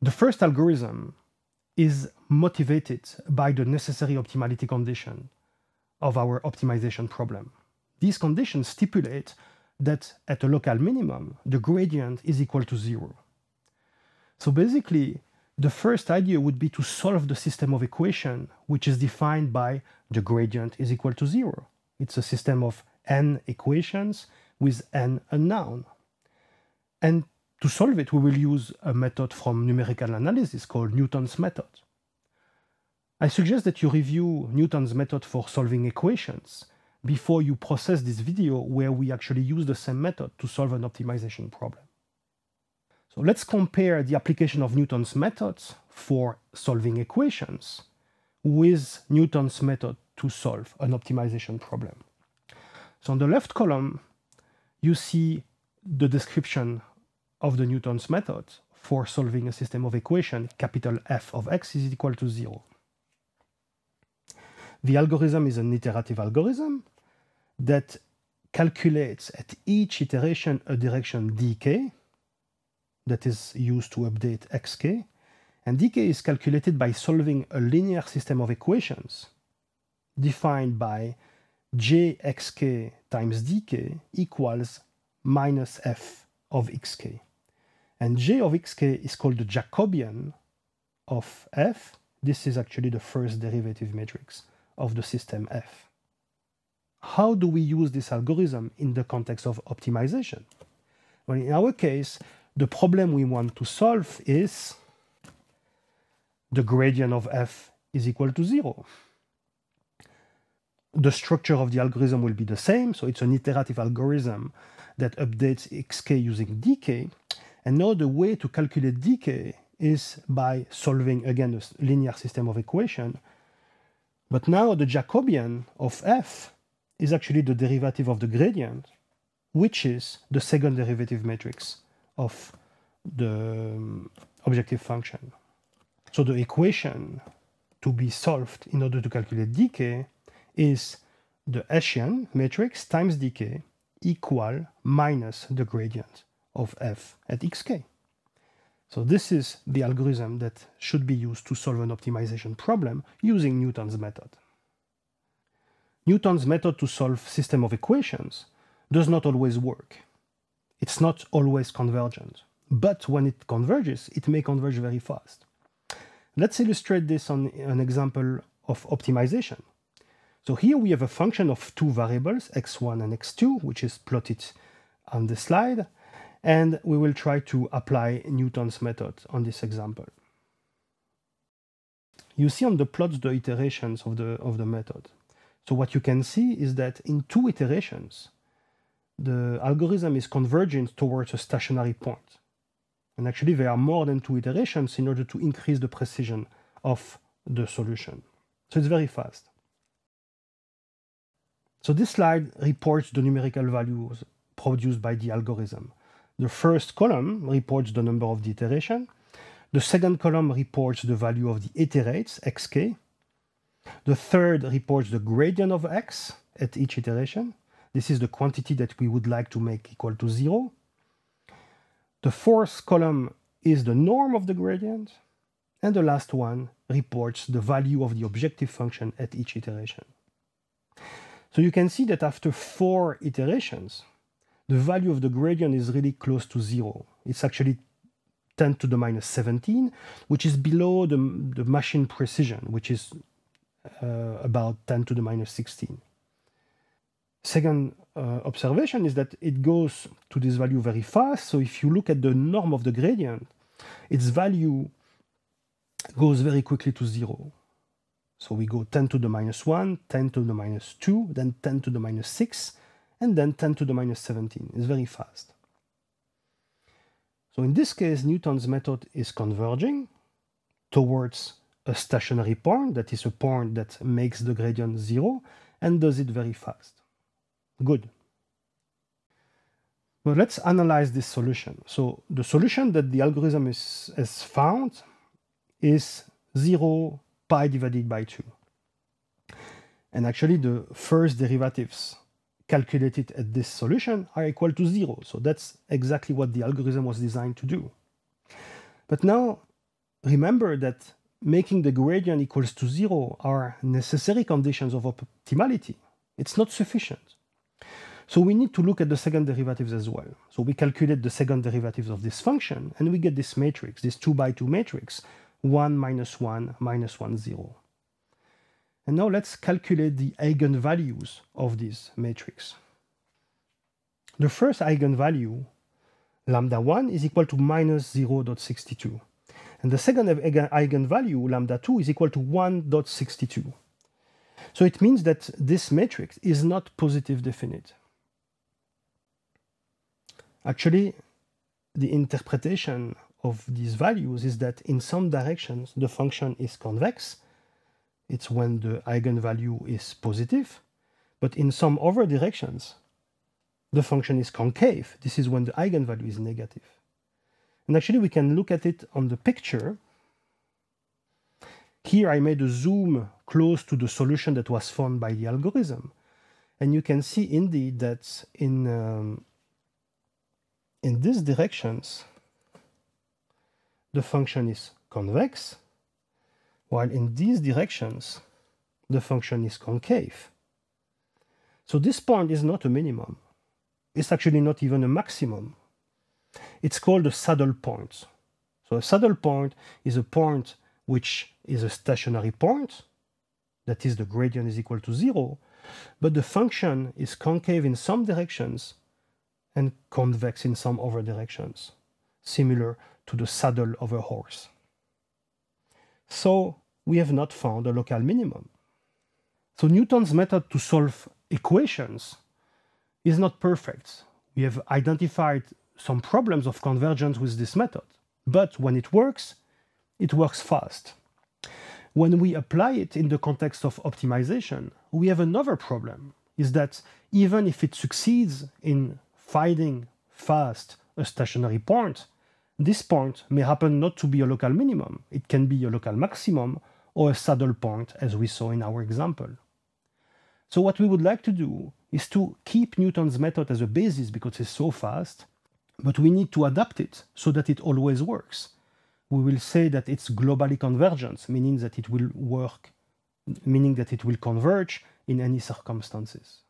The first algorithm is motivated by the necessary optimality condition of our optimization problem. These conditions stipulate that at a local minimum, the gradient is equal to zero. So basically, the first idea would be to solve the system of equation, which is defined by the gradient is equal to zero. It's a system of n equations with n unknown. And to solve it, we will use a method from numerical analysis called Newton's method. I suggest that you review Newton's method for solving equations before you process this video where we actually use the same method to solve an optimization problem. So let's compare the application of Newton's methods for solving equations with Newton's method to solve an optimization problem. So on the left column, you see the description of the Newton's method for solving a system of equation, capital F of x is equal to zero. The algorithm is an iterative algorithm that calculates at each iteration a direction dk that is used to update xk, and dk is calculated by solving a linear system of equations defined by jxk times dk equals minus f of xk. And J of xk is called the Jacobian of f. This is actually the first derivative matrix of the system f. How do we use this algorithm in the context of optimization? Well, in our case, the problem we want to solve is the gradient of f is equal to 0. The structure of the algorithm will be the same, so it's an iterative algorithm that updates xk using dk, and now the way to calculate decay is by solving, again, a linear system of equation. But now the Jacobian of f is actually the derivative of the gradient, which is the second derivative matrix of the um, objective function. So the equation to be solved in order to calculate decay is the Hessian matrix times decay equal minus the gradient of f at xk. So this is the algorithm that should be used to solve an optimization problem using Newton's method. Newton's method to solve system of equations does not always work. It's not always convergent, but when it converges, it may converge very fast. Let's illustrate this on an example of optimization. So here we have a function of two variables, x1 and x2, which is plotted on the slide and we will try to apply Newton's method on this example. You see on the plots the iterations of the, of the method. So what you can see is that in two iterations, the algorithm is converging towards a stationary point. And actually there are more than two iterations in order to increase the precision of the solution. So it's very fast. So this slide reports the numerical values produced by the algorithm. The first column reports the number of the iteration. The second column reports the value of the iterates, xk. The third reports the gradient of x at each iteration. This is the quantity that we would like to make equal to zero. The fourth column is the norm of the gradient. And the last one reports the value of the objective function at each iteration. So you can see that after four iterations, the value of the gradient is really close to zero. It's actually 10 to the minus 17, which is below the, the machine precision, which is uh, about 10 to the minus 16. Second uh, observation is that it goes to this value very fast. So if you look at the norm of the gradient, its value goes very quickly to zero. So we go 10 to the minus 1, 10 to the minus 2, then 10 to the minus 6, and then 10 to the minus 17. It's very fast. So in this case, Newton's method is converging towards a stationary point, that is a point that makes the gradient zero, and does it very fast. Good. But let's analyze this solution. So the solution that the algorithm is, has found is 0 pi divided by 2. And actually the first derivatives calculated at this solution are equal to zero. So that's exactly what the algorithm was designed to do. But now remember that making the gradient equals to zero are necessary conditions of optimality. It's not sufficient. So we need to look at the second derivatives as well. So we calculate the second derivatives of this function and we get this matrix, this two by two matrix, one minus one minus one zero. And now let's calculate the eigenvalues of this matrix. The first eigenvalue, lambda 1, is equal to minus 0 0.62. And the second eigenvalue, lambda 2, is equal to 1.62. So it means that this matrix is not positive definite. Actually, the interpretation of these values is that in some directions the function is convex, it's when the eigenvalue is positive. But in some other directions, the function is concave. This is when the eigenvalue is negative. And actually, we can look at it on the picture. Here, I made a zoom close to the solution that was found by the algorithm. And you can see, indeed, that in, um, in these directions, the function is convex, while in these directions, the function is concave. So this point is not a minimum. It's actually not even a maximum. It's called a saddle point. So a saddle point is a point which is a stationary point, that is the gradient is equal to zero, but the function is concave in some directions and convex in some other directions, similar to the saddle of a horse. So we have not found a local minimum. So Newton's method to solve equations is not perfect. We have identified some problems of convergence with this method, but when it works, it works fast. When we apply it in the context of optimization, we have another problem, is that even if it succeeds in finding fast a stationary point, this point may happen not to be a local minimum, it can be a local maximum or a saddle point as we saw in our example. So what we would like to do is to keep Newton's method as a basis because it's so fast, but we need to adapt it so that it always works. We will say that it's globally convergent, meaning that it will work, meaning that it will converge in any circumstances.